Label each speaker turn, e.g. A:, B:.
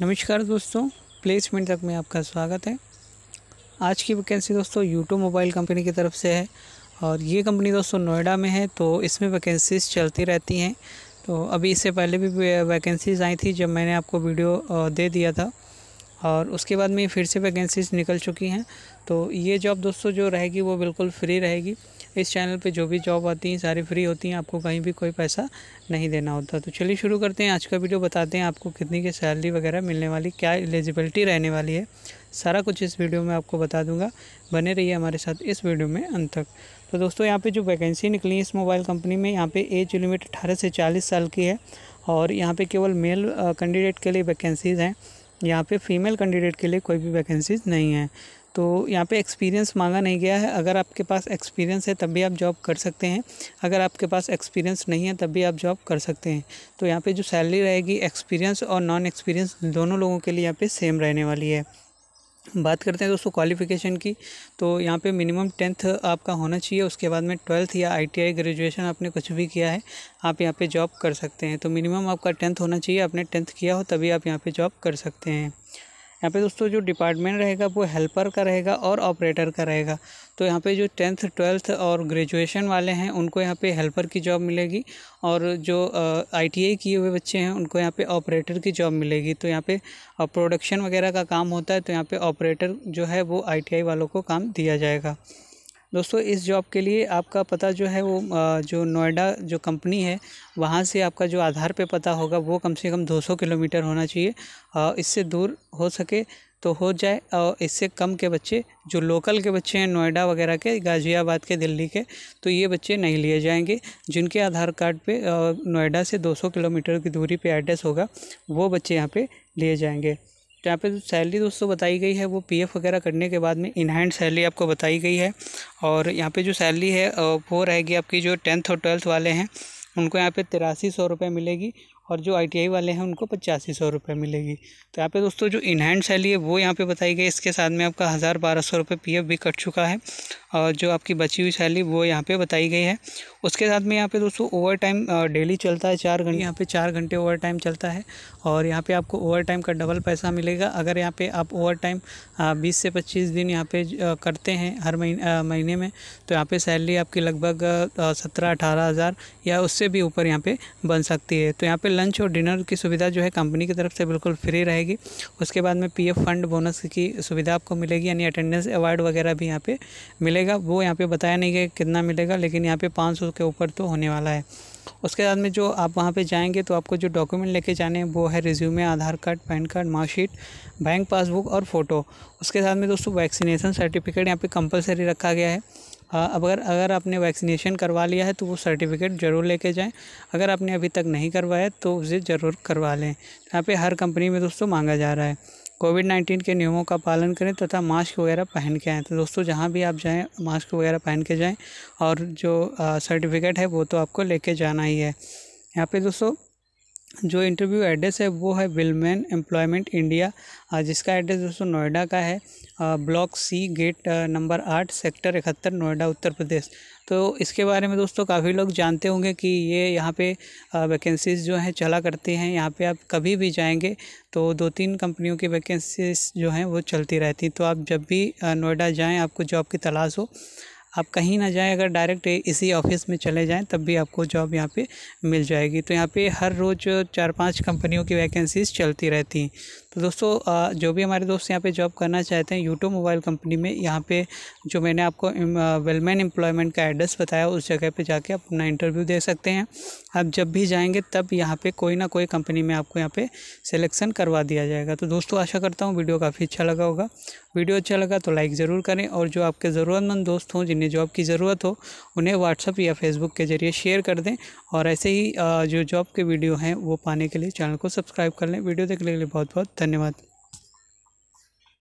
A: नमस्कार दोस्तों प्लेसमेंट तक में आपका स्वागत है आज की वैकेंसी दोस्तों यूटो मोबाइल कंपनी की तरफ से है और ये कंपनी दोस्तों नोएडा में है तो इसमें वैकेंसीज चलती रहती हैं तो अभी इससे पहले भी वैकेंसीज आई थी जब मैंने आपको वीडियो दे दिया था और उसके बाद में फिर से वैकेंसीज निकल चुकी हैं तो ये जॉब दोस्तों जो रहेगी वो बिल्कुल फ्री रहेगी इस चैनल पे जो भी जॉब आती हैं सारी फ्री होती हैं आपको कहीं भी कोई पैसा नहीं देना होता तो चलिए शुरू करते हैं आज का वीडियो बताते हैं आपको कितनी की सैलरी वगैरह मिलने वाली क्या एलिजिबिलिटी रहने वाली है सारा कुछ इस वीडियो में आपको बता दूंगा बने रहिए हमारे साथ इस वीडियो में अंत तक तो दोस्तों यहाँ पर जो वैकेंसी निकली है इस मोबाइल कंपनी में यहाँ पर एज लिमिट अठारह से चालीस साल की है और यहाँ पर केवल मेल कैंडिडेट के लिए वैकेंसीज़ हैं यहाँ पे फीमेल कैंडिडेट के लिए कोई भी वैकेंसीज नहीं है तो यहाँ पे एक्सपीरियंस मांगा नहीं गया है अगर आपके पास एक्सपीरियंस है तब भी आप जॉब कर सकते हैं अगर आपके पास एक्सपीरियंस नहीं है तब भी आप जॉब कर सकते हैं तो यहाँ पे जो सैलरी रहेगी एक्सपीरियंस और नॉन एक्सपीरियंस दोनों लोगों के लिए यहाँ पे सेम रहने वाली है बात करते हैं दोस्तों क्वालिफ़िकेशन की तो यहाँ पे मिनिमम टेंथ आपका होना चाहिए उसके बाद में ट्वेल्थ या आईटीआई ग्रेजुएशन आपने कुछ भी किया है आप यहाँ पे जॉब कर सकते हैं तो मिनिमम आपका टेंथ होना चाहिए आपने टेंथ किया हो तभी आप यहाँ पे जॉब कर सकते हैं यहाँ पे दोस्तों जो डिपार्टमेंट रहेगा वो हेल्पर का रहेगा और ऑपरेटर का रहेगा तो यहाँ पे जो टेंथ ट्वेल्थ और ग्रेजुएशन वाले हैं उनको यहाँ पे हेल्पर की जॉब मिलेगी और जो आईटीआई किए हुए बच्चे हैं उनको यहाँ पे ऑपरेटर की जॉब मिलेगी तो यहाँ पे प्रोडक्शन वगैरह का काम होता है तो यहाँ पे ऑपरेटर जो है वो आईटीआई वालों को काम दिया जाएगा दोस्तों इस जॉब के लिए आपका पता जो है वो जो नोएडा जो कंपनी है वहाँ से आपका जो आधार पे पता होगा वो कम से कम 200 किलोमीटर होना चाहिए इससे दूर हो सके तो हो जाए और इससे कम के बच्चे जो लोकल के बच्चे हैं नोएडा वगैरह के गाज़ियाबाद के दिल्ली के तो ये बच्चे नहीं लिए जाएंगे जिनके आधार कार्ड पे नोएडा से 200 किलोमीटर की दूरी पे एड्रेस होगा वो बच्चे यहाँ पे लिए जाएंगे यहाँ पे जो सैलरी दोस्तों बताई गई है वो पीएफ वगैरह करने के बाद में इनहैंड सैलरी आपको बताई गई है और यहाँ पे जो सैलरी है वो रहेगी आपकी जो टेंथ और ट्वेल्थ वाले हैं उनको यहाँ पे तिरासी सौ रुपये मिलेगी और जो आई वाले हैं उनको पचासी सौ रुपये मिलेगी तो यहाँ पे दोस्तों जो इनहैंड सैली है वो यहाँ पे बताई गई इसके साथ में आपका हज़ार बारह सौ रुपये पी भी कट चुका है और जो आपकी बची हुई सैली वो यहाँ पे बताई गई है उसके साथ में यहाँ पे दोस्तों ओवर टाइम डेली चलता है चार घंटे यहाँ पे चार घंटे ओवर टाइम चलता है और यहाँ पर आपको ओवर टाइम का डबल पैसा मिलेगा अगर यहाँ पर आप ओवर टाइम बीस से पच्चीस दिन यहाँ पे करते हैं हर महीने महीने में तो यहाँ पे सैलरी आपकी लगभग सत्रह अठारह हज़ार या उससे भी ऊपर यहाँ पर बन सकती है तो यहाँ पर लंच और डिनर की सुविधा जो है कंपनी की तरफ से बिल्कुल फ्री रहेगी उसके बाद में पीएफ फंड बोनस की सुविधा आपको मिलेगी यानी अटेंडेंस अवार्ड वगैरह भी यहाँ पे मिलेगा वो यहाँ पे बताया नहीं गया कितना मिलेगा लेकिन यहाँ पे पाँच के ऊपर तो होने वाला है उसके बाद में जो आप वहाँ पे जाएंगे तो आपको जो डॉक्यूमेंट लेके जाने हैं वो है resume Aadhaar card PAN card marksheet bank passbook और फ़ोटो उसके साथ में दोस्तों वैक्सीनेशन सर्टिफिकेट यहाँ पे कंपलसरी रखा गया है हाँ, अब अगर अगर आपने वैक्सीनेशन करवा लिया है तो वो सर्टिफिकेट ज़रूर लेके जाएं अगर आपने अभी तक नहीं करवाया तो उसे ज़रूर करवा लें यहाँ पे हर कंपनी में दोस्तों मांगा जा रहा है कोविड नाइन्टीन के नियमों का पालन करें तथा मास्क वगैरह पहन के आएँ तो दोस्तों जहाँ भी आप जाएँ मास्क वगैरह पहन के जाएँ और जो सर्टिफिकेट है वो तो आपको लेके जाना ही है यहाँ पर दोस्तों जो इंटरव्यू एड्रेस है वो है विलमैन एम्प्लॉयमेंट इंडिया जिसका एड्रेस दोस्तों नोएडा का है ब्लॉक सी गेट नंबर आठ सेक्टर इकहत्तर नोएडा उत्तर प्रदेश तो इसके बारे में दोस्तों काफ़ी लोग जानते होंगे कि ये यहाँ पे वैकेंसीज़ जो हैं चला करती हैं यहाँ पे आप कभी भी जाएंगे तो दो तीन कंपनियों की वैकेंसीज जो हैं वो चलती रहती तो आप जब भी नोएडा जाएँ आपको जॉब की तलाश हो आप कहीं ना जाएं अगर डायरेक्ट इसी ऑफिस में चले जाएं तब भी आपको जॉब यहाँ पे मिल जाएगी तो यहाँ पे हर रोज़ चार पांच कंपनियों की वैकेंसीज चलती रहती हैं तो दोस्तों जो भी हमारे दोस्त यहाँ पे जॉब करना चाहते हैं यूटो मोबाइल कंपनी में यहाँ पे जो मैंने आपको वेलमैन एम्प्लॉयमेंट का एड्रेस बताया उस जगह पे जाके आप अपना इंटरव्यू दे सकते हैं आप जब भी जाएंगे तब यहाँ पे कोई ना कोई कंपनी में आपको यहाँ पे सिलेक्शन करवा दिया जाएगा तो दोस्तों आशा करता हूँ वीडियो काफ़ी अच्छा लगा होगा वीडियो अच्छा लगा तो लाइक ज़रूर करें और जो आपके ज़रूरतमंद दोस्त हों जिन्हें जॉब की ज़रूरत हो उन्हें व्हाट्सअप या फेसबुक के ज़रिए शेयर कर दें और ऐसे ही जो जॉब के वीडियो हैं वो पाने के लिए चैनल को सब्सक्राइब कर लें वीडियो देखने के लिए बहुत बहुत धन्यवाद